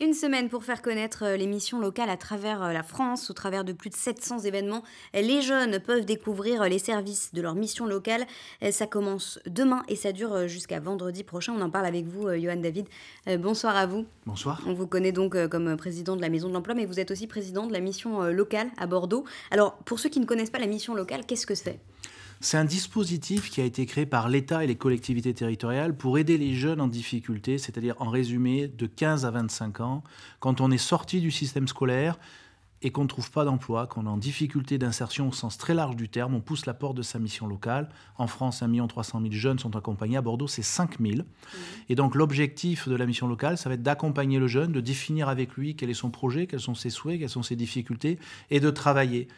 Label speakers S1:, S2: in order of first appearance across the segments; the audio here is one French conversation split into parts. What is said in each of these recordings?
S1: Une semaine pour faire connaître euh, les missions locales à travers euh, la France, au travers de plus de 700 événements. Les jeunes peuvent découvrir euh, les services de leur mission locale. Ça commence demain et ça dure jusqu'à vendredi prochain. On en parle avec vous, Johan David. Bonsoir à vous. Bonsoir. On vous connaît donc comme président de la Maison de l'Emploi, mais vous êtes aussi président de la mission locale à Bordeaux. Alors, pour ceux qui ne connaissent pas la mission locale, qu'est-ce que c'est
S2: c'est un dispositif qui a été créé par l'État et les collectivités territoriales pour aider les jeunes en difficulté, c'est-à-dire en résumé de 15 à 25 ans, quand on est sorti du système scolaire et qu'on ne trouve pas d'emploi, qu'on est en difficulté d'insertion au sens très large du terme, on pousse la porte de sa mission locale. En France, 1 300 000 jeunes sont accompagnés, à Bordeaux, c'est 5 000. Mmh. Et donc l'objectif de la mission locale, ça va être d'accompagner le jeune, de définir avec lui quel est son projet, quels sont ses souhaits, quelles sont ses difficultés, et de travailler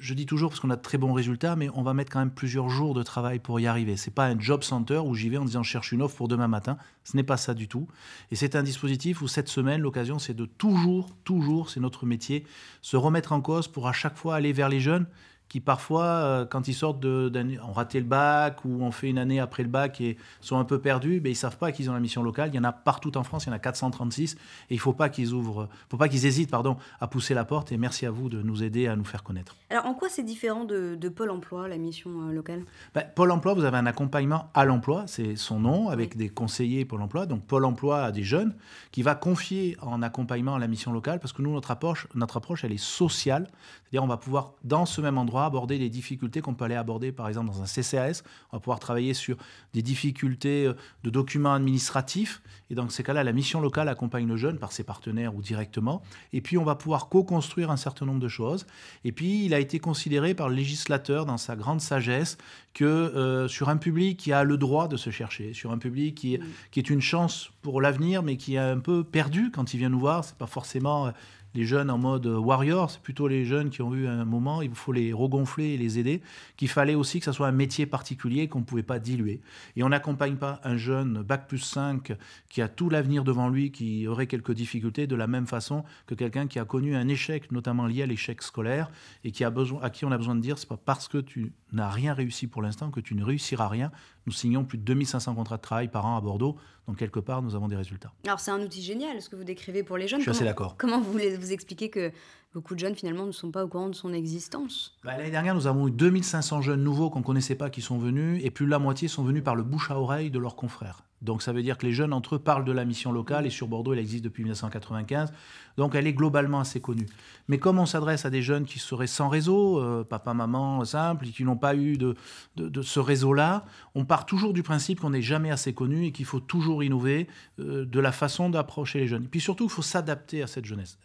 S2: je dis toujours parce qu'on a de très bons résultats, mais on va mettre quand même plusieurs jours de travail pour y arriver. Ce n'est pas un job center où j'y vais en disant je cherche une offre pour demain matin. Ce n'est pas ça du tout. Et c'est un dispositif où cette semaine, l'occasion, c'est de toujours, toujours, c'est notre métier, se remettre en cause pour à chaque fois aller vers les jeunes qui parfois, euh, quand ils sortent de, ont raté le bac ou ont fait une année après le bac et sont un peu perdus, mais ben, ils savent pas qu'ils ont la mission locale. Il y en a partout en France, il y en a 436, et il faut pas qu'ils ouvrent, faut pas qu'ils hésitent, pardon, à pousser la porte. Et merci à vous de nous aider à nous faire connaître.
S1: Alors, en quoi c'est différent de, Pôle Emploi, la mission euh, locale
S2: ben, Pôle Emploi, vous avez un accompagnement à l'emploi, c'est son nom, avec des conseillers Pôle Emploi. Donc Pôle Emploi à des jeunes qui va confier en accompagnement à la mission locale, parce que nous notre approche, notre approche, elle est sociale, c'est-à-dire on va pouvoir dans ce même endroit aborder les difficultés qu'on peut aller aborder, par exemple, dans un CCAS. On va pouvoir travailler sur des difficultés euh, de documents administratifs. Et dans ces cas-là, la mission locale accompagne le jeune par ses partenaires ou directement. Et puis, on va pouvoir co-construire un certain nombre de choses. Et puis, il a été considéré par le législateur, dans sa grande sagesse, que euh, sur un public qui a le droit de se chercher, sur un public qui, qui est une chance pour l'avenir, mais qui est un peu perdu quand il vient nous voir. C'est pas forcément euh, les jeunes en mode warrior, c'est plutôt les jeunes qui ont eu un moment, il faut les regonfler et les aider, qu'il fallait aussi que ça soit un métier particulier qu'on ne pouvait pas diluer. Et on n'accompagne pas un jeune Bac plus 5 qui a tout l'avenir devant lui, qui aurait quelques difficultés de la même façon que quelqu'un qui a connu un échec, notamment lié à l'échec scolaire, et qui a besoin, à qui on a besoin de dire, c'est pas parce que tu n'as rien réussi pour l'instant que tu ne réussiras rien. Nous signons plus de 2500 contrats de travail par an à Bordeaux, donc quelque part, nous avons des résultats.
S1: Alors c'est un outil génial ce que vous décrivez pour les jeunes. Je suis assez d'accord. Comment vous les vous expliquez que beaucoup de jeunes, finalement, ne sont pas au courant de son existence.
S2: Bah, l'année dernière, nous avons eu 2500 jeunes nouveaux qu'on ne connaissait pas qui sont venus, et plus de la moitié sont venus par le bouche à oreille de leurs confrères. Donc ça veut dire que les jeunes entre eux parlent de la mission locale, et sur Bordeaux, elle existe depuis 1995, donc elle est globalement assez connue. Mais comme on s'adresse à des jeunes qui seraient sans réseau, euh, papa, maman, simple, et qui n'ont pas eu de, de, ce réseau-là, on part toujours du principe qu'on n'est jamais assez connu et qu'il faut toujours innover euh, de la façon d'approcher les jeunes. Et puis surtout, il faut s'adapter à cette jeunesse.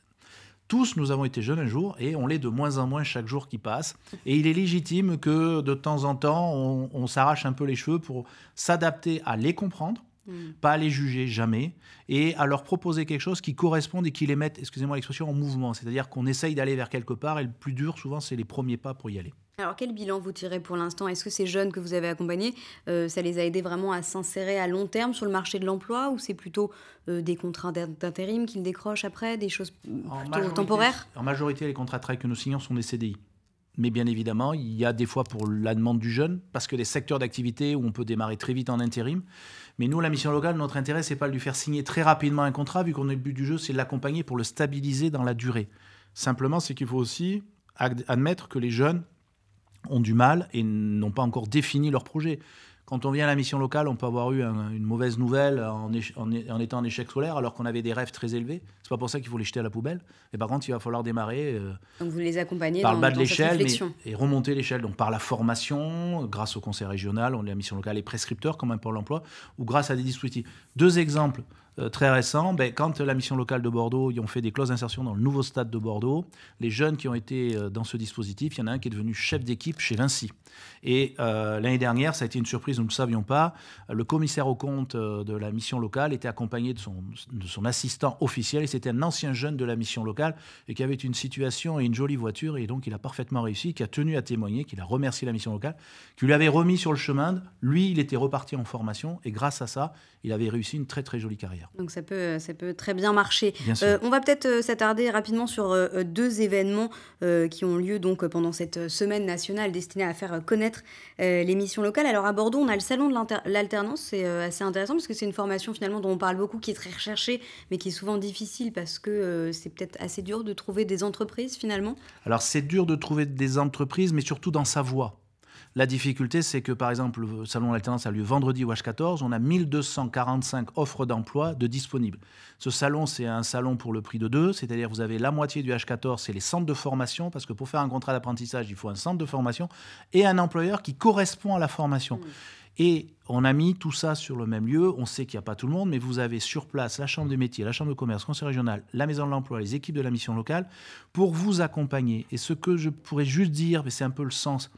S2: Tous, nous avons été jeunes un jour et on l'est de moins en moins chaque jour qui passe. Et il est légitime que de temps en temps, on, s'arrache un peu les cheveux pour s'adapter à les comprendre, Mm. pas à les juger jamais, et à leur proposer quelque chose qui corresponde et qui les mette, excusez-moi l'expression, en mouvement. C'est-à-dire qu'on essaye d'aller vers quelque part, et le plus dur, souvent, c'est les premiers pas pour y aller.
S1: Alors quel bilan vous tirez pour l'instant Est-ce que ces jeunes que vous avez accompagnés, euh, ça les a aidés vraiment à s'insérer à long terme sur le marché de l'emploi ou c'est plutôt euh, des contrats d'intérim qu'ils décrochent après, des choses
S2: plutôt temporaires En majorité, les contrats de travail que nous signons sont des CDI. Mais bien évidemment, il y a des fois pour la demande du jeune, parce que les secteurs d'activité où on peut démarrer très vite en intérim. Mais nous, la mission locale, notre intérêt, c'est pas de lui faire signer très rapidement un contrat, vu qu'on est le but du jeu, c'est de l'accompagner pour le stabiliser dans la durée. Simplement, c'est qu'il faut aussi admettre que les jeunes ont du mal et n'ont pas encore défini leur projet. Quand on vient à la mission locale, on peut avoir eu une mauvaise nouvelle en, étant en échec scolaire, alors qu'on avait des rêves très élevés. C'est pas pour ça qu'il faut les jeter à la poubelle. Mais par contre, il va falloir démarrer. Euh,
S1: vous les accompagnez par le bas de l'échelle et remonter
S2: l'échelle. Donc par la formation, grâce au conseil régional, on, la mission locale est prescripteur comme un pôle l'emploi, ou grâce à des dispositifs. Deux exemples euh, très récent, ben, quand la mission locale de Bordeaux, ils ont fait des clauses d'insertion dans le nouveau stade de Bordeaux, les jeunes qui ont été euh, dans ce dispositif, il y en a un qui est devenu chef d'équipe chez Vinci. Et euh, l'année dernière, ça a été une surprise, nous ne le savions pas, le commissaire au compte de la mission locale était accompagné de son, de son assistant officiel, et c'était un ancien jeune de la mission locale, et qui avait une situation et une jolie voiture, et donc il a parfaitement réussi, qui a tenu à témoigner, qu'il a remercié la mission locale, qui lui avait remis sur le chemin, lui, il était reparti en formation, et grâce à ça, il avait réussi une très très jolie carrière.
S1: Donc ça peut, ça peut très bien marcher. Euh, on va peut-être euh, s'attarder rapidement sur euh, deux événements qui ont lieu donc pendant cette semaine nationale destinée à faire connaître les missions locales. Alors à Bordeaux, on a le salon de l'alternance, c'est assez intéressant parce que c'est une formation finalement dont on parle beaucoup, qui est très recherchée, mais qui est souvent difficile parce que c'est peut-être assez dur de trouver des entreprises finalement.
S2: Alors c'est dur de trouver des entreprises, mais surtout dans sa voie. La difficulté, c'est que, par exemple, le salon de a lieu vendredi au H14. On a 1245 offres d'emploi de disponibles. Ce salon, c'est un salon pour le prix de deux, c'est-à-dire vous avez la moitié du H14, c'est les centres de formation, parce que pour faire un contrat d'apprentissage, il faut un centre de formation et un employeur qui correspond à la formation. Mmh. Et on a mis tout ça sur le même lieu. On sait qu'il n'y a pas tout le monde, mais vous avez sur place la Chambre des métiers, la Chambre de commerce, le Conseil régional, la Maison de l'emploi, les équipes de la mission locale pour vous accompagner. Et ce que je pourrais juste dire, mais c'est un peu le sens,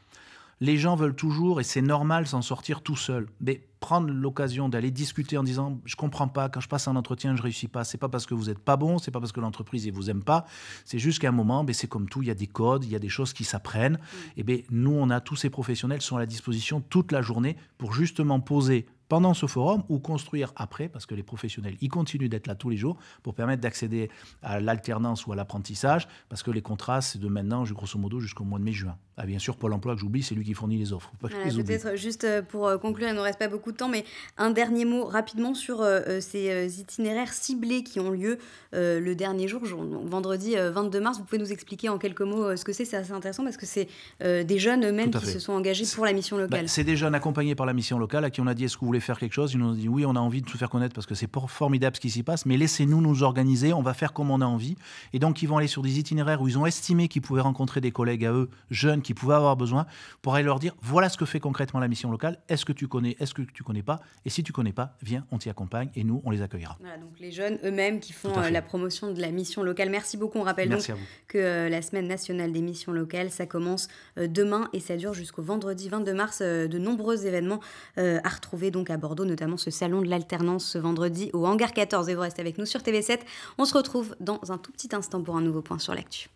S2: les gens veulent toujours, et c'est normal, s'en sortir tout seul. Mais prendre l'occasion d'aller discuter en disant je comprends pas, quand je passe un entretien, je réussis pas. C'est pas parce que vous n'êtes pas bon, c'est pas parce que l'entreprise ne vous aime pas. C'est juste qu'à un moment, mais ben, c'est comme tout, il y a des codes, il y a des choses qui s'apprennent. Mm. Et ben nous, on a tous ces professionnels sont à la disposition toute la journée pour justement poser pendant ce forum ou construire après, parce que les professionnels, ils continuent d'être là tous les jours pour permettre d'accéder à l'alternance ou à l'apprentissage, parce que les contrats, c'est de maintenant, grosso modo, jusqu'au mois de mai-juin. Ah, bien sûr, Pôle emploi que j'oublie, c'est lui qui fournit les offres. Peut-être
S1: juste euh, pour euh, conclure, il ne nous reste pas beaucoup de temps, mais un dernier mot rapidement sur euh, ces itinéraires ciblés qui ont lieu le dernier jour, vendredi 22 mars. Vous pouvez nous expliquer en quelques mots ce que c'est, c'est assez intéressant parce que c'est des jeunes eux-mêmes qui se sont engagés pour la mission locale. Bah, c'est
S2: des jeunes accompagnés par la mission locale à qui on a dit est-ce que vous voulez faire quelque chose Ils nous ont dit oui, on a envie de tout faire connaître parce que c'est formidable ce qui s'y passe, mais laissez-nous nous organiser, on va faire comme on a envie. Et donc ils vont aller sur des itinéraires où ils ont estimé qu'ils pouvaient rencontrer des collègues à eux, jeunes qui ils pouvaient avoir besoin pour aller leur dire voilà ce que fait concrètement la mission locale, est-ce que tu connais, est-ce que tu connais pas Et si tu connais pas, viens, on t'y accompagne et nous, on les accueillera.
S1: Voilà, donc les jeunes eux-mêmes qui font euh, la promotion de la mission locale. Merci beaucoup. On rappelle donc que euh, la semaine nationale des missions locales, ça commence euh, demain et ça dure jusqu'au vendredi 22 mars. De nombreux événements à retrouver donc à Bordeaux, notamment ce salon de l'alternance ce vendredi au hangar 14. Et vous restez avec nous sur TV7. On se retrouve dans un tout petit instant pour un nouveau point sur l'actu.